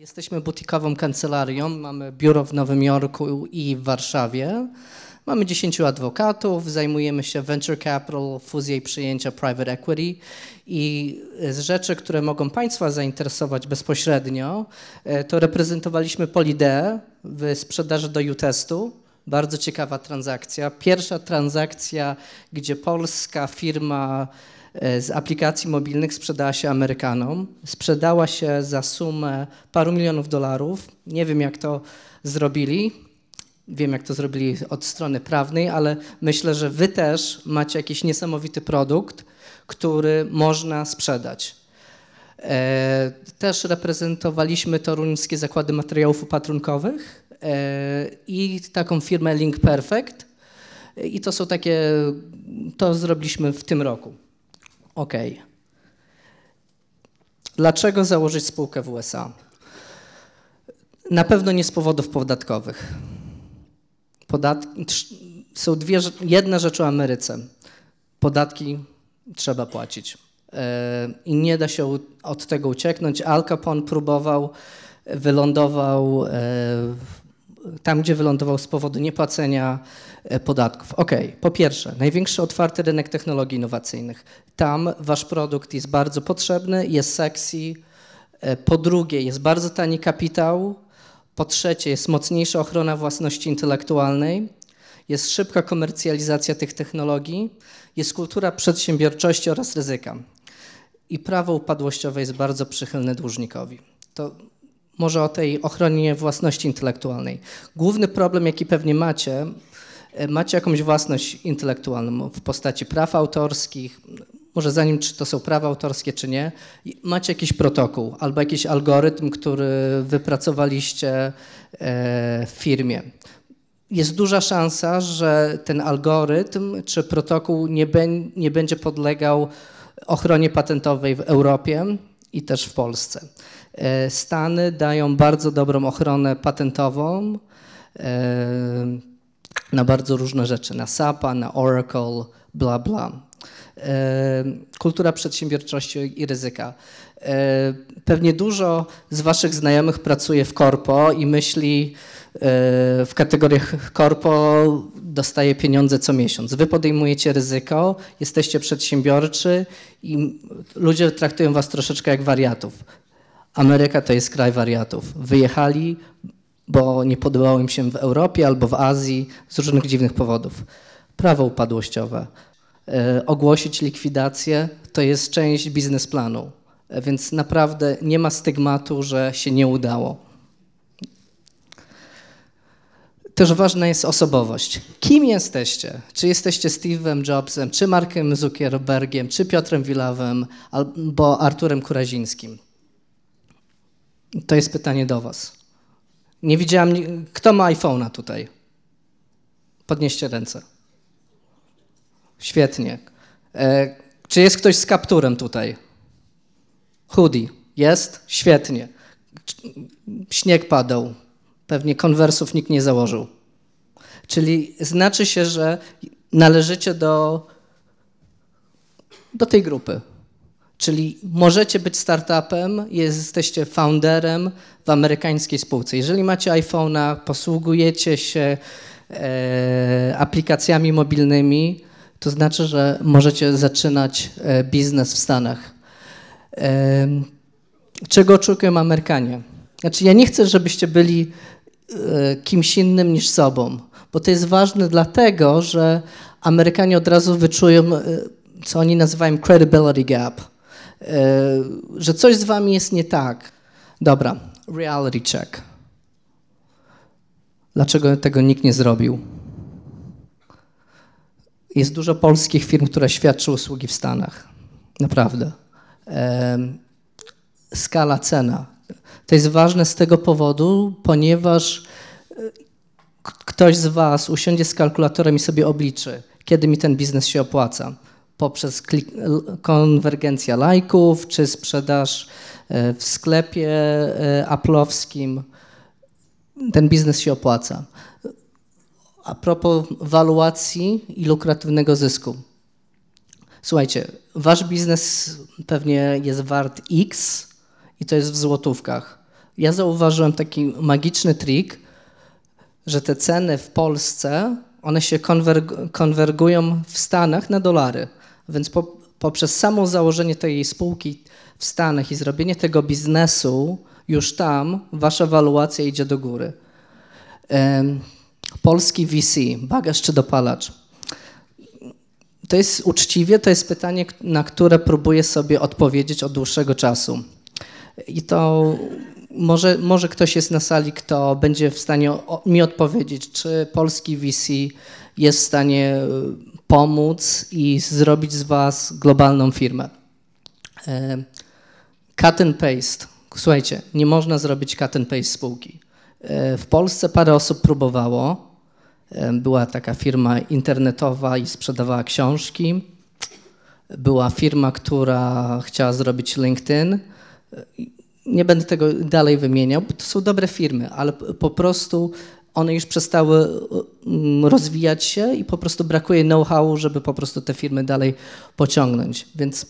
Jesteśmy butikową kancelarią, mamy biuro w Nowym Jorku i w Warszawie. Mamy 10 adwokatów, zajmujemy się venture capital, fuzję i przyjęcia private equity i z rzeczy, które mogą Państwa zainteresować bezpośrednio, e, to reprezentowaliśmy Polidea w sprzedaży do Utestu. Bardzo ciekawa transakcja. Pierwsza transakcja, gdzie polska firma E, z aplikacji mobilnych sprzedała się Amerykanom. Sprzedała się za sumę paru milionów dolarów. Nie wiem, jak to zrobili. Wiem, jak to zrobili od strony prawnej, ale myślę, że wy też macie jakiś niesamowity produkt, który można sprzedać. E, też reprezentowaliśmy toruńskie zakłady materiałów opatrunkowych e, i taką firmę Link Perfect. I to są takie, to zrobiliśmy w tym roku. OK. Dlaczego założyć spółkę w USA? Na pewno nie z powodów podatkowych. Podat... Są dwie, jedna rzecz o Ameryce. Podatki trzeba płacić. E, I nie da się od tego ucieknąć. Al Capone próbował, wylądował e, tam, gdzie wylądował z powodu niepłacenia e, podatków. Ok, po pierwsze, największy otwarty rynek technologii innowacyjnych. Tam wasz produkt jest bardzo potrzebny, jest sexy. E, po drugie, jest bardzo tani kapitał. Po trzecie, jest mocniejsza ochrona własności intelektualnej. Jest szybka komercjalizacja tych technologii. Jest kultura przedsiębiorczości oraz ryzyka. I prawo upadłościowe jest bardzo przychylne dłużnikowi. To może o tej ochronie własności intelektualnej. Główny problem, jaki pewnie macie, e, macie jakąś własność intelektualną w postaci praw autorskich, może zanim czy to są prawa autorskie, czy nie, macie jakiś protokół albo jakiś algorytm, który wypracowaliście e, w firmie. Jest duża szansa, że ten algorytm czy protokół nie, nie będzie podlegał ochronie patentowej w Europie i też w Polsce. E, Stany dają bardzo dobrą ochronę patentową e, na bardzo różne rzeczy, na SAPA, na Oracle, bla bla. E, kultura przedsiębiorczości i ryzyka. Pewnie dużo z Waszych znajomych pracuje w korpo i myśli w kategoriach korpo dostaje pieniądze co miesiąc. Wy podejmujecie ryzyko, jesteście przedsiębiorczy i ludzie traktują Was troszeczkę jak wariatów. Ameryka to jest kraj wariatów. Wyjechali, bo nie podobało im się w Europie albo w Azji z różnych dziwnych powodów. Prawo upadłościowe. E, ogłosić likwidację to jest część biznesplanu, e, więc naprawdę nie ma stygmatu, że się nie udało. Też ważna jest osobowość. Kim jesteście? Czy jesteście Steve'em Jobsem, czy Markiem Zuckerbergiem, czy Piotrem Wilawem, albo Arturem Kurazińskim? To jest pytanie do Was. Nie widziałam. Kto ma iPhone'a tutaj? Podnieście ręce. Świetnie. E, czy jest ktoś z kapturem tutaj? Hoodie. Jest? Świetnie. Śnieg padał. Pewnie konwersów nikt nie założył. Czyli znaczy się, że należycie do, do tej grupy. Czyli możecie być startupem, jesteście founderem w amerykańskiej spółce. Jeżeli macie iPhone'a, posługujecie się e, aplikacjami mobilnymi, to znaczy, że możecie zaczynać e, biznes w Stanach. E, czego oczekują Amerykanie? Znaczy, ja nie chcę, żebyście byli e, kimś innym niż sobą, bo to jest ważne dlatego, że Amerykanie od razu wyczują, e, co oni nazywają credibility gap – E, że coś z wami jest nie tak. Dobra, reality check. Dlaczego tego nikt nie zrobił? Jest dużo polskich firm, które świadczą usługi w Stanach. Naprawdę. E, skala, cena. To jest ważne z tego powodu, ponieważ e, ktoś z Was usiądzie z kalkulatorem i sobie obliczy, kiedy mi ten biznes się opłaca poprzez konwergencja lajków czy sprzedaż e, w sklepie e, aplowskim. Ten biznes się opłaca. A propos waluacji i lukratywnego zysku. Słuchajcie, wasz biznes pewnie jest wart X i to jest w złotówkach. Ja zauważyłem taki magiczny trik, że te ceny w Polsce, one się konwergują w Stanach na dolary. Więc po, poprzez samo założenie tej spółki w Stanach i zrobienie tego biznesu już tam, wasza waluacja idzie do góry. Um, polski VC, bagaż czy dopalacz? To jest uczciwie, to jest pytanie, na które próbuję sobie odpowiedzieć od dłuższego czasu. I to może, może ktoś jest na sali, kto będzie w stanie mi odpowiedzieć, czy polski VC jest w stanie pomóc i zrobić z was globalną firmę. E, cut and paste. Słuchajcie, nie można zrobić cut and paste spółki. E, w Polsce parę osób próbowało. E, była taka firma internetowa i sprzedawała książki. Była firma, która chciała zrobić LinkedIn. Nie będę tego dalej wymieniał, bo to są dobre firmy, ale po prostu one już przestały e, rozwijać się i po prostu brakuje know-how, żeby po prostu te firmy dalej pociągnąć. Więc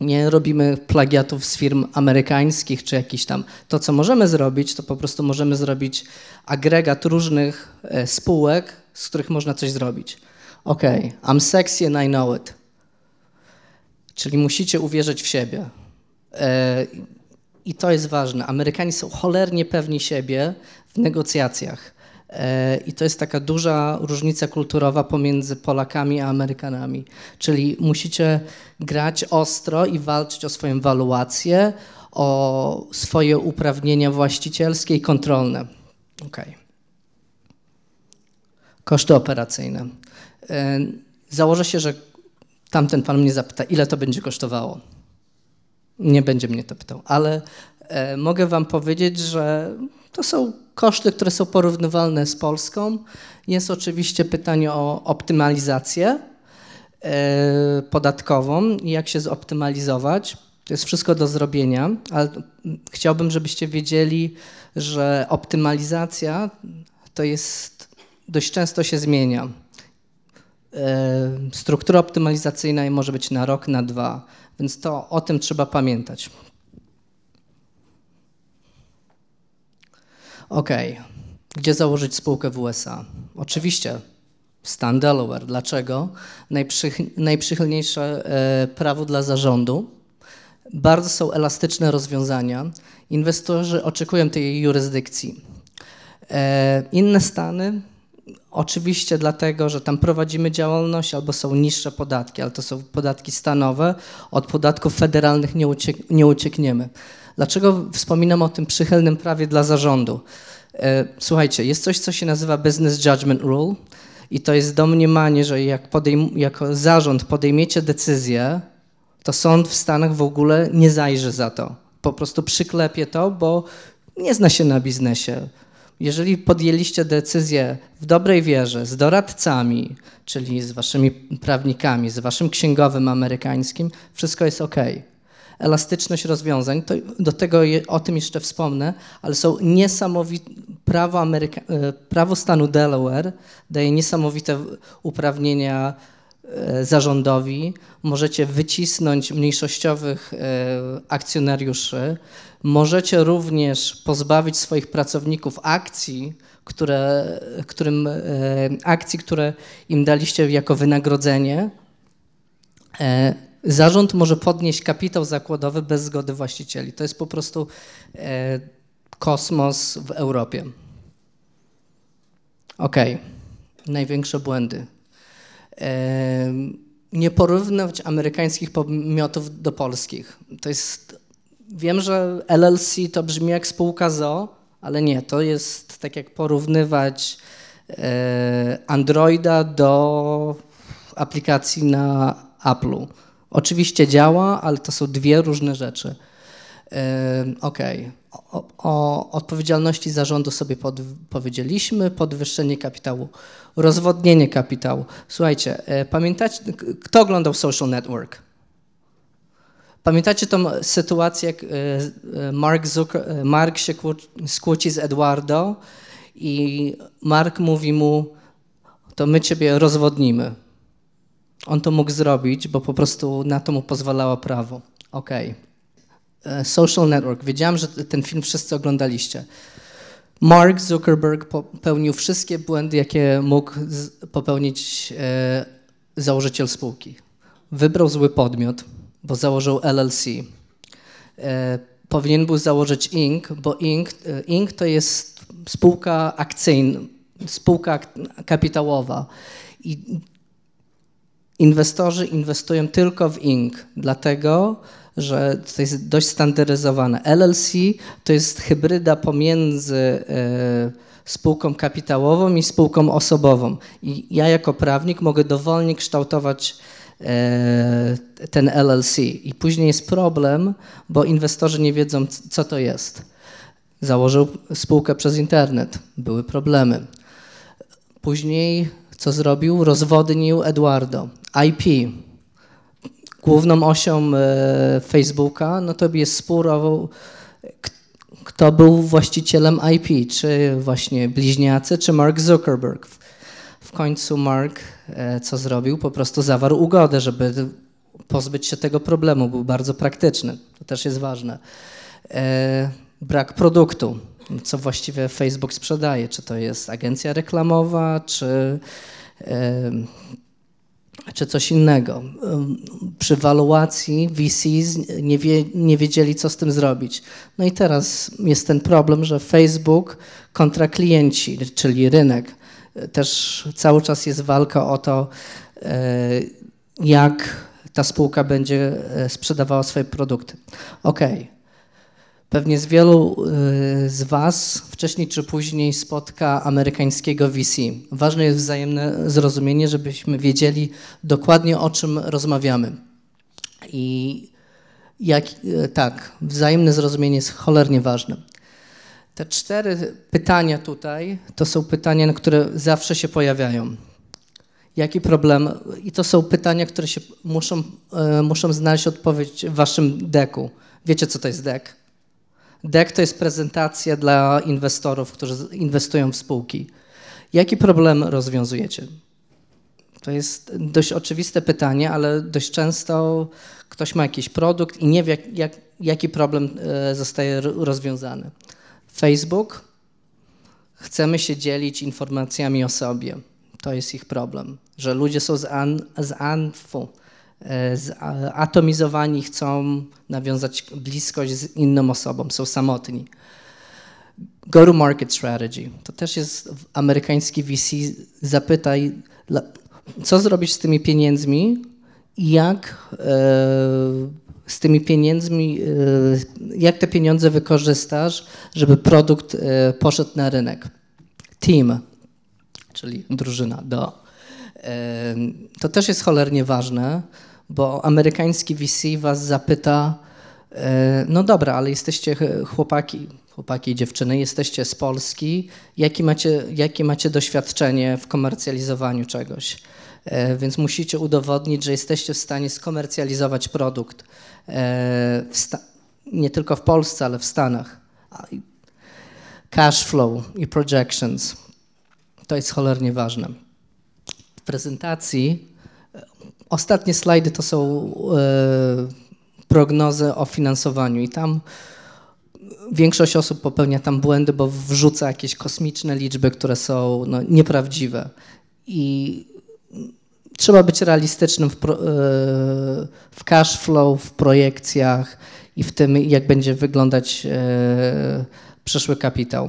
nie robimy plagiatów z firm amerykańskich czy jakiś tam. To, co możemy zrobić, to po prostu możemy zrobić agregat różnych e, spółek, z których można coś zrobić. OK, I'm sexy and I know it. Czyli musicie uwierzyć w siebie. E, i to jest ważne, Amerykanie są cholernie pewni siebie w negocjacjach. E, I to jest taka duża różnica kulturowa pomiędzy Polakami a Amerykanami. Czyli musicie grać ostro i walczyć o swoją waluację, o swoje uprawnienia właścicielskie i kontrolne. Okay. Koszty operacyjne. E, założę się, że tamten pan mnie zapyta, ile to będzie kosztowało nie będzie mnie to pytał, ale e, mogę wam powiedzieć, że to są koszty, które są porównywalne z Polską. Jest oczywiście pytanie o optymalizację e, podatkową i jak się zoptymalizować. To jest wszystko do zrobienia, ale chciałbym, żebyście wiedzieli, że optymalizacja to jest dość często się zmienia E, struktura optymalizacyjna może być na rok, na dwa, więc to o tym trzeba pamiętać. OK, gdzie założyć spółkę w USA? Oczywiście stan Delaware. Dlaczego? najprzychylniejsze e, prawo dla zarządu. Bardzo są elastyczne rozwiązania. Inwestorzy oczekują tej jurysdykcji. E, inne stany Oczywiście dlatego, że tam prowadzimy działalność albo są niższe podatki, ale to są podatki stanowe, od podatków federalnych nie, uciek nie uciekniemy. Dlaczego wspominam o tym przychylnym prawie dla zarządu? E, słuchajcie, jest coś, co się nazywa Business Judgment Rule i to jest domniemanie, że jak jako zarząd podejmiecie decyzję, to sąd w Stanach w ogóle nie zajrzy za to. Po prostu przyklepie to, bo nie zna się na biznesie jeżeli podjęliście decyzję w dobrej wierze z doradcami, czyli z waszymi prawnikami, z waszym księgowym amerykańskim, wszystko jest ok. Elastyczność rozwiązań, to, do tego je, o tym jeszcze wspomnę, ale są niesamowite. Prawo, Ameryka, e, prawo stanu Delaware daje niesamowite uprawnienia E, zarządowi, możecie wycisnąć mniejszościowych e, akcjonariuszy, możecie również pozbawić swoich pracowników akcji, które, którym, e, akcji, które im daliście jako wynagrodzenie. Zarząd może podnieść kapitał zakładowy bez zgody właścicieli. To jest po prostu kosmos w Europie. OK, największe błędy nie porównywać amerykańskich podmiotów do polskich. To jest, wiem, że LLC to brzmi jak spółka ZO, ale nie, to jest tak jak porównywać e, Androida do aplikacji na Apple'u. Oczywiście działa, ale to są dwie różne rzeczy. Okej, okay. o, o odpowiedzialności zarządu sobie pod, powiedzieliśmy, podwyższenie kapitału, rozwodnienie kapitału. Słuchajcie, e, pamiętacie, kto oglądał Social Network? Pamiętacie tą sytuację, jak e, e, Mark, Zucker, Mark się skłóci z Eduardo i Mark mówi mu, to my ciebie rozwodnimy. On to mógł zrobić, bo po prostu na to mu pozwalało prawo. Okej. Okay. E, social Network. Wiedziałam, że ten film wszyscy oglądaliście. Mark Zuckerberg popełnił wszystkie błędy, jakie mógł popełnić e, założyciel spółki. Wybrał zły podmiot, bo założył LLC. E, powinien był założyć Inc., bo Inc., Inc. to jest spółka akcyjna, spółka kapitałowa. I inwestorzy inwestują tylko w Inc., dlatego że to jest dość standaryzowane. LLC to jest hybryda pomiędzy e, spółką kapitałową i spółką osobową. I ja jako prawnik mogę dowolnie kształtować e, ten LLC. I później jest problem, bo inwestorzy nie wiedzą, co to jest. Założył spółkę przez internet, były problemy. Później co zrobił? Rozwodnił Eduardo. IP, główną osią e, Facebooka, no to jest spór o kto był właścicielem IP, czy właśnie bliźniacy, czy Mark Zuckerberg. W końcu Mark e, co zrobił? Po prostu zawarł ugodę, żeby pozbyć się tego problemu. Był bardzo praktyczny, to też jest ważne. E, brak produktu, co właściwie Facebook sprzedaje, czy to jest agencja reklamowa, czy czy coś innego. Przy waluacji VCs nie, wie, nie wiedzieli, co z tym zrobić. No i teraz jest ten problem, że Facebook kontra klienci, czyli rynek, y, też cały czas jest walka o to, y, jak ta spółka będzie y, sprzedawała swoje produkty. Okej, okay. Pewnie z wielu y, z Was wcześniej czy później spotka amerykańskiego VC. Ważne jest wzajemne zrozumienie, żebyśmy wiedzieli dokładnie o czym rozmawiamy. I jak, y, tak, wzajemne zrozumienie jest cholernie ważne. Te cztery pytania tutaj to są pytania, które zawsze się pojawiają. Jaki problem? I to są pytania, które się muszą, y, muszą znaleźć odpowiedź w waszym deku. Wiecie, co to jest dek? DEC to jest prezentacja dla inwestorów, którzy inwestują w spółki. Jaki problem rozwiązujecie? To jest dość oczywiste pytanie, ale dość często ktoś ma jakiś produkt i nie wie, jak, jak, jaki problem e, zostaje rozwiązany. Facebook, chcemy się dzielić informacjami o sobie. To jest ich problem, że ludzie są z, an, z anfu, E, atomizowani chcą nawiązać bliskość z inną osobą, są samotni. Go to market strategy. To też jest amerykański VC. Zapytaj, co zrobić z tymi pieniędzmi i jak e, z tymi pieniędzmi, e, jak te pieniądze wykorzystasz, żeby produkt poszedł na rynek. Team, czyli drużyna do. To też jest cholernie ważne bo amerykański VC was zapyta, e, no dobra, ale jesteście chłopaki, chłopaki i dziewczyny, jesteście z Polski, jakie macie, jakie macie doświadczenie w komercjalizowaniu czegoś? E, więc musicie udowodnić, że jesteście w stanie skomercjalizować produkt e, nie tylko w Polsce, ale w Stanach. Cash flow i projections. To jest cholernie ważne. W prezentacji Ostatnie slajdy to są e, prognozy o finansowaniu i tam większość osób popełnia tam błędy, bo wrzuca jakieś kosmiczne liczby, które są no, nieprawdziwe. I trzeba być realistycznym w, e, w cash flow, w projekcjach i w tym, jak będzie wyglądać e, przyszły kapitał.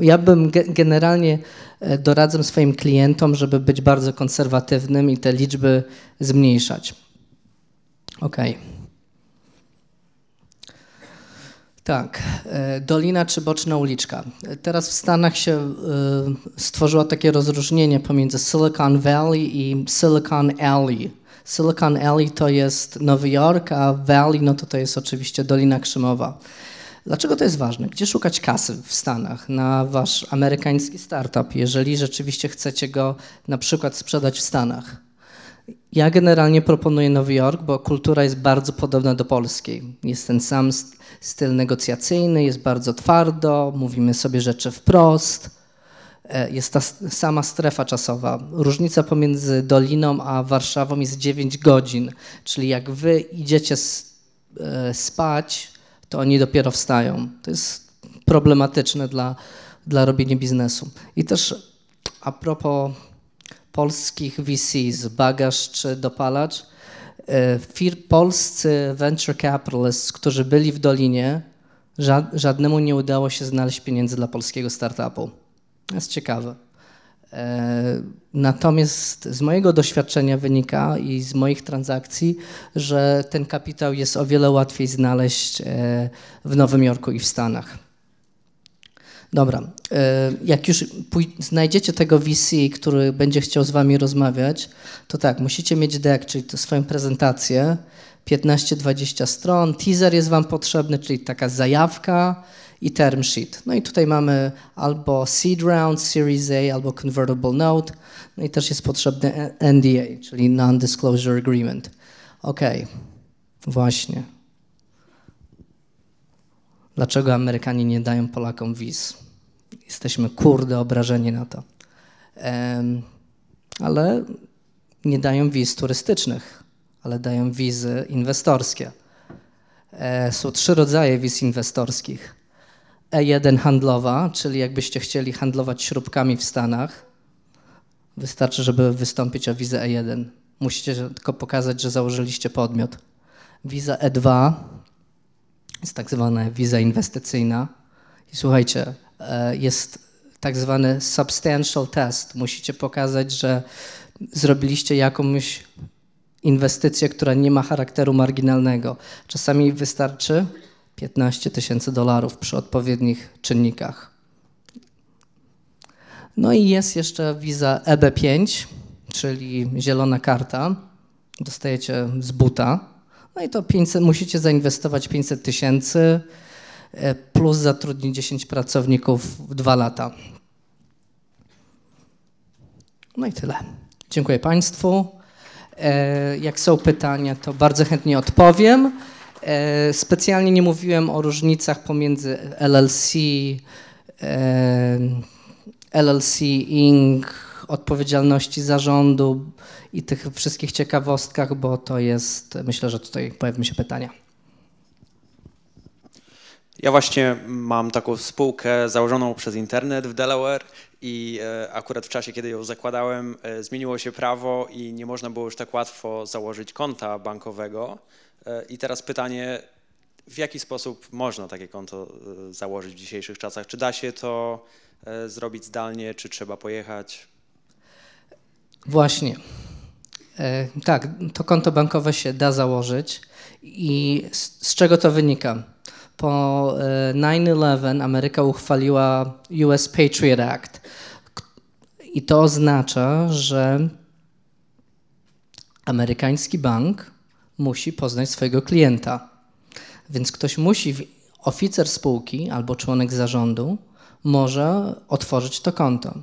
Ja bym generalnie e, doradzam swoim klientom, żeby być bardzo konserwatywnym i te liczby zmniejszać. OK. Tak, e, Dolina czy Boczna Uliczka. Teraz w Stanach się e, stworzyło takie rozróżnienie pomiędzy Silicon Valley i Silicon Alley. Silicon Alley to jest Nowy Jork, a Valley no to, to jest oczywiście Dolina Krzemowa. Dlaczego to jest ważne? Gdzie szukać kasy w Stanach na wasz amerykański startup, jeżeli rzeczywiście chcecie go na przykład sprzedać w Stanach? Ja generalnie proponuję Nowy Jork, bo kultura jest bardzo podobna do polskiej. Jest ten sam styl negocjacyjny, jest bardzo twardo, mówimy sobie rzeczy wprost. E, jest ta sama strefa czasowa. Różnica pomiędzy Doliną a Warszawą jest 9 godzin, czyli jak wy idziecie e, spać to oni dopiero wstają. To jest problematyczne dla, dla robienia biznesu. I też a propos polskich VCs, bagaż czy dopalacz, e, fir polscy venture capitalists, którzy byli w Dolinie, żadnemu nie udało się znaleźć pieniędzy dla polskiego startupu. To jest ciekawe. E, natomiast z mojego doświadczenia wynika i z moich transakcji, że ten kapitał jest o wiele łatwiej znaleźć e, w Nowym Jorku i w Stanach. Dobra, e, jak już znajdziecie tego VC, który będzie chciał z wami rozmawiać, to tak, musicie mieć deck, czyli swoją prezentację, 15-20 stron, teaser jest wam potrzebny, czyli taka zajawka, i term sheet. No i tutaj mamy albo seed round, series A, albo convertible note. No i też jest potrzebny NDA, czyli non-disclosure agreement. OK, właśnie. Dlaczego Amerykanie nie dają Polakom wiz? Jesteśmy kurde obrażeni na to. Um, ale nie dają wiz turystycznych, ale dają wizy inwestorskie. E, są trzy rodzaje wiz inwestorskich. E1 handlowa, czyli jakbyście chcieli handlować śrubkami w Stanach, wystarczy, żeby wystąpić o wizę E1. Musicie tylko pokazać, że założyliście podmiot. Wiza E2 jest tak zwana wiza inwestycyjna. I słuchajcie, e, jest tak zwany substantial test. Musicie pokazać, że zrobiliście jakąś inwestycję, która nie ma charakteru marginalnego. Czasami wystarczy 15 tysięcy dolarów przy odpowiednich czynnikach. No i jest jeszcze wiza EB5, czyli zielona karta. Dostajecie z buta. No i to 500, musicie zainwestować 500 tysięcy e, plus zatrudnić 10 pracowników w dwa lata. No i tyle. Dziękuję Państwu. E, jak są pytania, to bardzo chętnie odpowiem. E, specjalnie nie mówiłem o różnicach pomiędzy LLC, e, LLC Inc., odpowiedzialności zarządu i tych wszystkich ciekawostkach, bo to jest, myślę, że tutaj pojawią się pytania. Ja właśnie mam taką spółkę założoną przez internet w Delaware i e, akurat w czasie, kiedy ją zakładałem, zmieniło się prawo i nie można było już tak łatwo założyć konta bankowego. I teraz pytanie, w jaki sposób można takie konto e, założyć w dzisiejszych czasach? Czy da się to e, zrobić zdalnie, czy trzeba pojechać? Właśnie. E, tak, to konto bankowe się da założyć. I z, z czego to wynika? Po 9-11 Ameryka uchwaliła US Patriot Act. I to oznacza, że amerykański bank musi poznać swojego klienta. Więc ktoś musi, oficer spółki albo członek zarządu, może otworzyć to konto.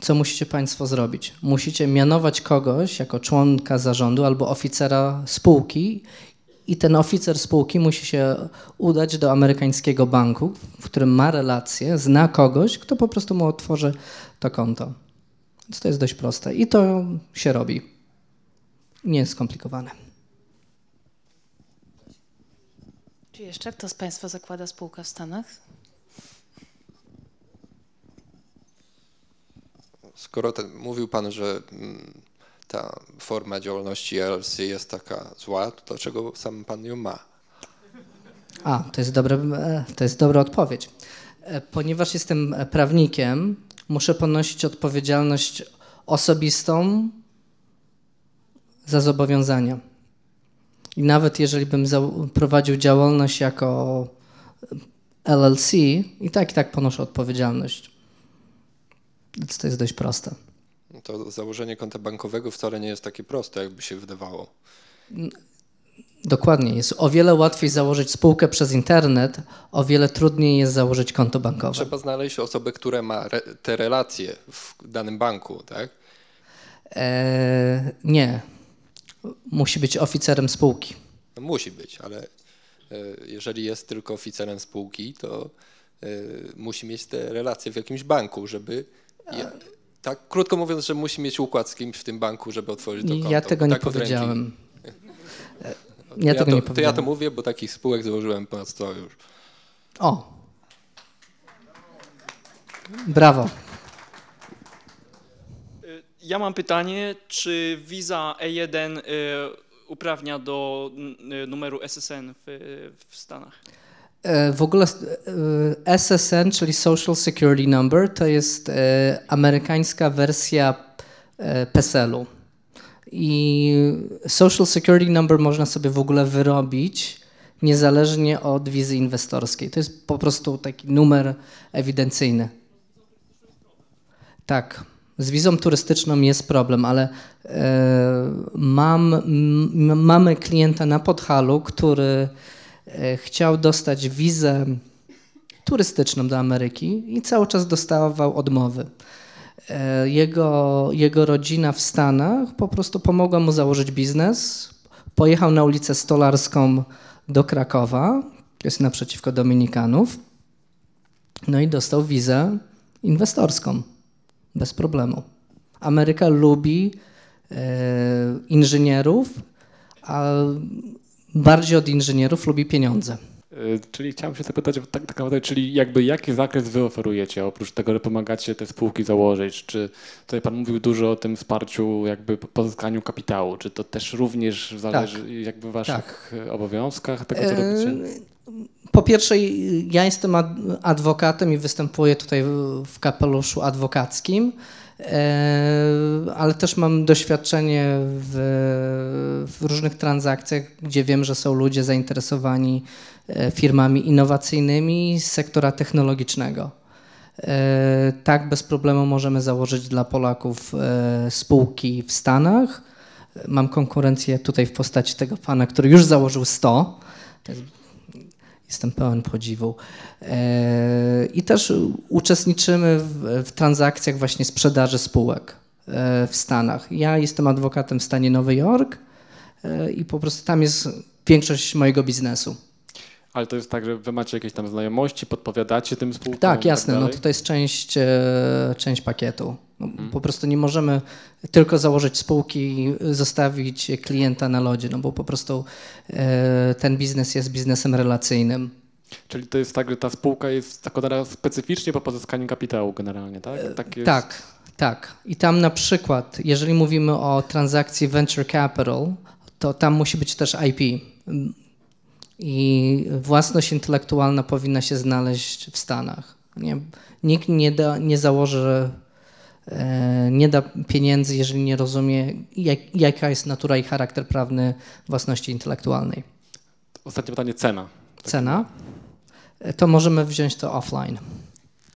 Co musicie Państwo zrobić? Musicie mianować kogoś jako członka zarządu albo oficera spółki i ten oficer spółki musi się udać do amerykańskiego banku, w którym ma relacje, zna kogoś, kto po prostu mu otworzy to konto. Więc to jest dość proste i to się robi nie jest skomplikowane. Czy jeszcze kto z Państwa zakłada spółkę w Stanach? Skoro ten, mówił Pan, że mm, ta forma działalności LLC jest taka zła, to dlaczego sam Pan ją ma? A, to jest, dobre, e, to jest dobra odpowiedź. E, ponieważ jestem prawnikiem, muszę ponosić odpowiedzialność osobistą za zobowiązania. I nawet jeżeli bym prowadził działalność jako LLC, i tak i tak ponoszę odpowiedzialność. Więc to jest dość proste. No to założenie konta bankowego wcale nie jest takie proste, jakby się wydawało. Dokładnie. Jest o wiele łatwiej założyć spółkę przez internet, o wiele trudniej jest założyć konto bankowe. Trzeba znaleźć osobę, która ma re te relacje w danym banku, tak? Eee, nie musi być oficerem spółki. No, musi być, ale e, jeżeli jest tylko oficerem spółki, to e, musi mieć te relacje w jakimś banku, żeby. Ja, tak, krótko mówiąc, że musi mieć układ z kimś w tym banku, żeby otworzyć to konto. Tak ja tego nie tak powiedziałem. Ja, ja, tego to, nie powiedziałem. To ja to mówię, bo takich spółek złożyłem ponad 100 już. O. Brawo. Ja mam pytanie, czy wiza E1 y, uprawnia do y, numeru SSN w, y, w Stanach? E, w ogóle SSN, e, czyli Social Security Number, to jest e, amerykańska wersja PESEL-u. I Social Security Number można sobie w ogóle wyrobić niezależnie od wizy inwestorskiej. To jest po prostu taki numer ewidencyjny. Tak. Z wizą turystyczną jest problem, ale e, mam, m, mamy klienta na Podhalu, który e, chciał dostać wizę turystyczną do Ameryki i cały czas dostawał odmowy. E, jego, jego rodzina w Stanach po prostu pomogła mu założyć biznes. Pojechał na ulicę Stolarską do Krakowa, jest naprzeciwko Dominikanów, no i dostał wizę inwestorską bez problemu. Ameryka lubi e, inżynierów, a bardziej od inżynierów lubi pieniądze. E, czyli chciałem się zapytać, tak, tak naprawdę, czyli jakby jaki zakres wy oferujecie, oprócz tego, że pomagacie te spółki założyć? Czy tutaj pan mówił dużo o tym wsparciu, jakby pozyskaniu kapitału, czy to też również zależy tak. jakby waszych tak. obowiązkach, tego co e robicie? po pierwsze, ja jestem adwokatem i występuję tutaj w kapeluszu adwokackim, e, ale też mam doświadczenie w, w różnych transakcjach, gdzie wiem, że są ludzie zainteresowani e, firmami innowacyjnymi z sektora technologicznego. E, tak, bez problemu możemy założyć dla Polaków spółki w Stanach. Mam konkurencję tutaj w postaci tego pana, który już założył 100. Jestem pełen podziwu. E, I też uczestniczymy w, w transakcjach właśnie sprzedaży spółek e, w Stanach. Ja jestem adwokatem w stanie Nowy Jork e, i po prostu tam jest większość mojego biznesu. Ale to jest tak, że wy macie jakieś tam znajomości, podpowiadacie tym spółkom? Tak, tak jasne. Tak no to, to jest część, e, część pakietu. No, hmm. Po prostu nie możemy tylko założyć spółki i zostawić klienta na lodzie, no bo po prostu e, ten biznes jest biznesem relacyjnym. Czyli to jest tak, że ta spółka jest zakładana specyficznie po pozyskaniu kapitału generalnie, tak? E, tak, jest... tak, tak. I tam na przykład, jeżeli mówimy o transakcji venture capital, to tam musi być też IP i własność intelektualna powinna się znaleźć w Stanach. Nie, nikt nie, da, nie założy, że nie da pieniędzy, jeżeli nie rozumie, jak, jaka jest natura i charakter prawny własności intelektualnej. Ostatnie pytanie, cena. Cena? E, to możemy wziąć to offline.